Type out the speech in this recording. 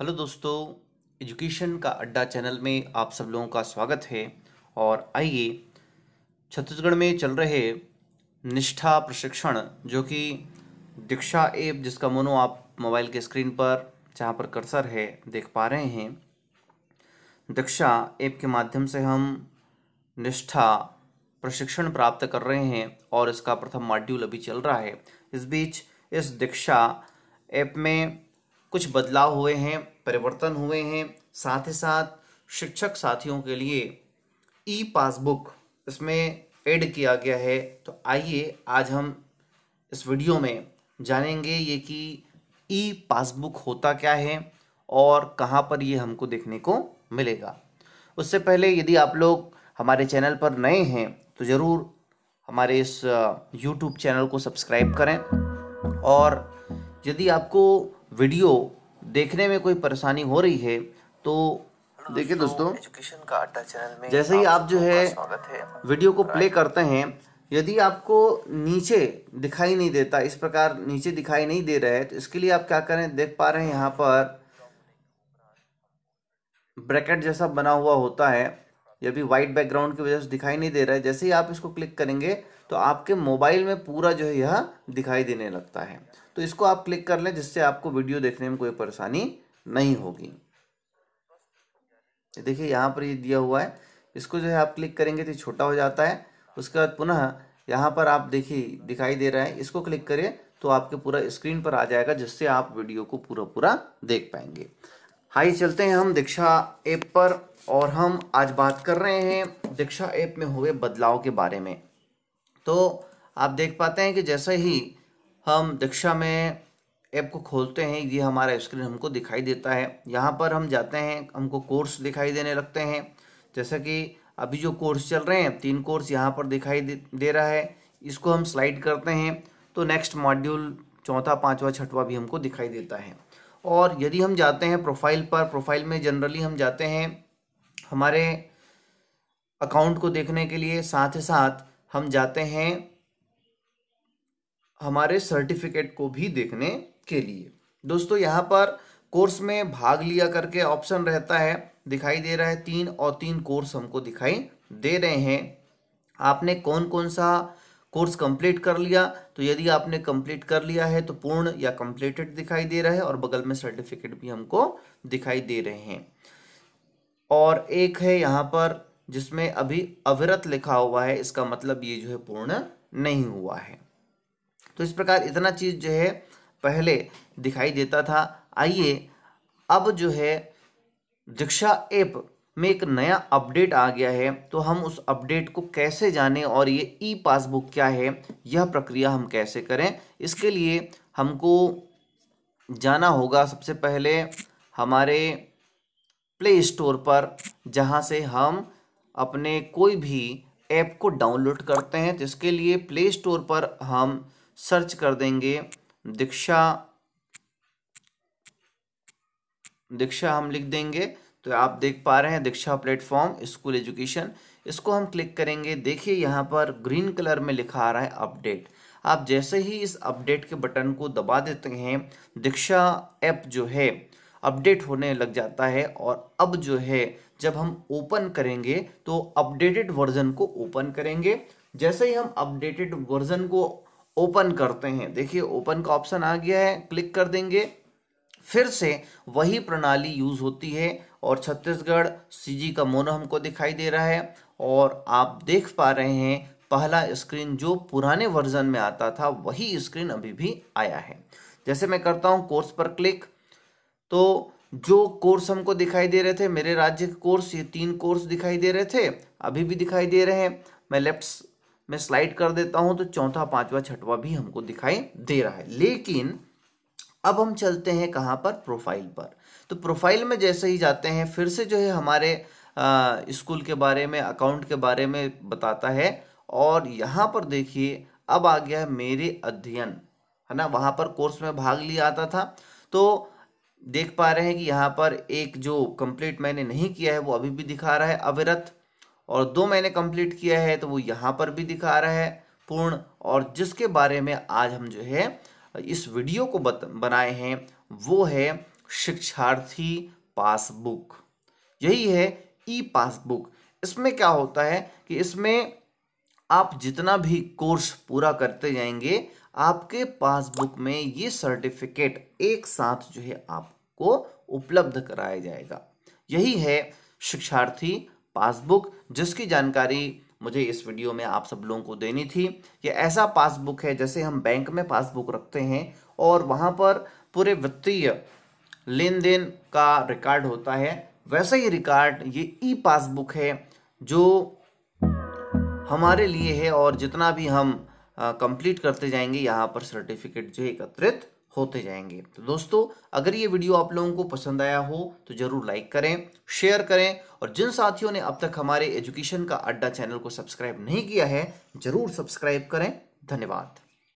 hello दोस्तों education का अड्डा चैनल में आप सब लोगों का स्वागत है और आइए छत्तीसगढ़ में चल रहे निष्ठा प्रशिक्षण जो कि दीक्षा ऐप जिसका मोनो आप मोबाइल के स्क्रीन पर जहाँ पर कर्सर है देख पा रहे हैं दीक्षा ऐप के माध्यम से हम निष्ठा प्रशिक्षण प्राप्त कर रहे हैं और इसका प्रथम मॉड्यूल अभी चल रहा है इस बीच इस दीक्षा ऐप में कुछ बदलाव हुए हैं परिवर्तन हुए हैं साथ ही साथ शिक्षक साथियों के लिए ई पासबुक इसमें ऐड किया गया है तो आइए आज हम इस वीडियो में जानेंगे ये कि ई पासबुक होता क्या है और कहाँ पर ये हमको देखने को मिलेगा उससे पहले यदि आप लोग हमारे चैनल पर नए हैं तो ज़रूर हमारे इस यूट्यूब चैनल को सब्सक्राइब करें और यदि आपको वीडियो देखने में कोई परेशानी हो रही है तो देखिए दोस्तों एजुकेशन का अड्डा चैनल में जैसे ही आप जो है वीडियो को प्ले करते हैं यदि आपको नीचे दिखाई नहीं देता इस प्रकार नीचे दिखाई नहीं दे रहा है तो इसके लिए आप क्या करें देख पा रहे हैं यहाँ पर ब्रैकेट जैसा बना हुआ होता है ये अभी वाइट बैकग्राउंड की वजह से दिखाई नहीं दे रहा है जैसे ही आप इसको क्लिक करेंगे तो आपके मोबाइल में पूरा जो है यह दिखाई देने लगता है तो इसको आप क्लिक कर लें जिससे आपको वीडियो देखने में कोई परेशानी नहीं होगी देखिए यहाँ पर ये दिया हुआ है इसको जो है आप क्लिक करेंगे तो छोटा हो जाता है उसके बाद पुनः यहाँ पर आप देखिए दिखाई दे रहा है इसको क्लिक करें तो आपके पूरा स्क्रीन पर आ जाएगा जिससे आप वीडियो को पूरा पूरा देख पाएंगे हाई चलते हैं हम दीक्षा ऐप पर और हम आज बात कर रहे हैं दीक्षा ऐप में हुए बदलाव के बारे में तो आप देख पाते हैं कि जैसे ही हम दीक्षा में ऐप को खोलते हैं ये हमारा स्क्रीन हमको दिखाई देता है यहाँ पर हम जाते हैं हमको कोर्स दिखाई देने लगते हैं जैसा कि अभी जो कोर्स चल रहे हैं तीन कोर्स यहाँ पर दिखाई दे रहा है इसको हम स्लाइड करते हैं तो नेक्स्ट मॉड्यूल चौथा पाँचवा छठवा भी हमको दिखाई देता है और यदि हम जाते हैं प्रोफाइल पर प्रोफाइल में जनरली हम जाते हैं हमारे अकाउंट को देखने के लिए साथ ही साथ हम जाते हैं हमारे सर्टिफिकेट को भी देखने के लिए दोस्तों यहाँ पर कोर्स में भाग लिया करके ऑप्शन रहता है दिखाई दे रहा है तीन और तीन कोर्स हमको दिखाई दे रहे हैं आपने कौन कौन सा कोर्स कंप्लीट कर लिया तो यदि आपने कंप्लीट कर लिया है तो पूर्ण या कंप्लीटेड दिखाई दे रहा है और बगल में सर्टिफिकेट भी हमको दिखाई दे रहे हैं और एक है यहाँ पर जिसमें अभी अविरत लिखा हुआ है इसका मतलब ये जो है पूर्ण नहीं हुआ है तो इस प्रकार इतना चीज़ जो है पहले दिखाई देता था आइए अब जो है दीक्षा ऐप में एक नया अपडेट आ गया है तो हम उस अपडेट को कैसे जानें और ये ई पासबुक क्या है यह प्रक्रिया हम कैसे करें इसके लिए हमको जाना होगा सबसे पहले हमारे प्ले स्टोर पर जहाँ से हम अपने कोई भी ऐप को डाउनलोड करते हैं तो इसके लिए प्ले स्टोर पर हम सर्च कर देंगे दीक्षा दीक्षा हम लिख देंगे तो आप देख पा रहे हैं दीक्षा प्लेटफॉर्म स्कूल एजुकेशन इसको हम क्लिक करेंगे देखिए यहाँ पर ग्रीन कलर में लिखा आ रहा है अपडेट आप जैसे ही इस अपडेट के बटन को दबा देते हैं दीक्षा ऐप जो है अपडेट होने लग जाता है और अब जो है जब हम ओपन करेंगे तो अपडेटेड वर्जन को ओपन करेंगे जैसे ही हम अपडेटेड वर्जन को ओपन करते हैं देखिए ओपन का ऑप्शन आ गया है क्लिक कर देंगे फिर से वही प्रणाली यूज होती है और छत्तीसगढ़ सीजी का मोनो हमको दिखाई दे रहा है और आप देख पा रहे हैं पहला स्क्रीन जो पुराने वर्जन में आता था वही स्क्रीन अभी भी आया है जैसे मैं करता हूँ कोर्स पर क्लिक तो जो कोर्स हमको दिखाई दे रहे थे मेरे राज्य के कोर्स ये तीन कोर्स दिखाई दे रहे थे अभी भी दिखाई दे रहे हैं मैं लेफ्ट में स्लाइड कर देता हूँ तो चौथा पांचवा छठवा भी हमको दिखाई दे रहा है लेकिन अब हम चलते हैं कहाँ पर प्रोफाइल पर तो प्रोफाइल में जैसे ही जाते हैं फिर से जो है हमारे स्कूल के बारे में अकाउंट के बारे में बताता है और यहाँ पर देखिए अब आ गया है मेरे अध्ययन है ना वहाँ पर कोर्स में भाग लिया आता था तो देख पा रहे हैं कि यहाँ पर एक जो कंप्लीट मैंने नहीं किया है वो अभी भी दिखा रहा है अविरत और दो मैंने कंप्लीट किया है तो वो यहाँ पर भी दिखा रहा है पूर्ण और जिसके बारे में आज हम जो है इस वीडियो को बनाए हैं वो है शिक्षार्थी पासबुक यही है ई पासबुक इसमें क्या होता है कि इसमें आप जितना भी कोर्स पूरा करते जाएंगे आपके पासबुक में ये सर्टिफिकेट एक साथ जो है आपको उपलब्ध कराया जाएगा यही है शिक्षार्थी पासबुक जिसकी जानकारी मुझे इस वीडियो में आप सब लोगों को देनी थी ये ऐसा पासबुक है जैसे हम बैंक में पासबुक रखते हैं और वहाँ पर पूरे वित्तीय लेन देन का रिकॉर्ड होता है वैसा ही रिकॉर्ड ये ई पासबुक है जो हमारे लिए है और जितना भी हम कंप्लीट करते जाएंगे यहाँ पर सर्टिफिकेट जो एकत्रित होते जाएंगे तो दोस्तों अगर ये वीडियो आप लोगों को पसंद आया हो तो ज़रूर लाइक करें शेयर करें और जिन साथियों ने अब तक हमारे एजुकेशन का अड्डा चैनल को सब्सक्राइब नहीं किया है ज़रूर सब्सक्राइब करें धन्यवाद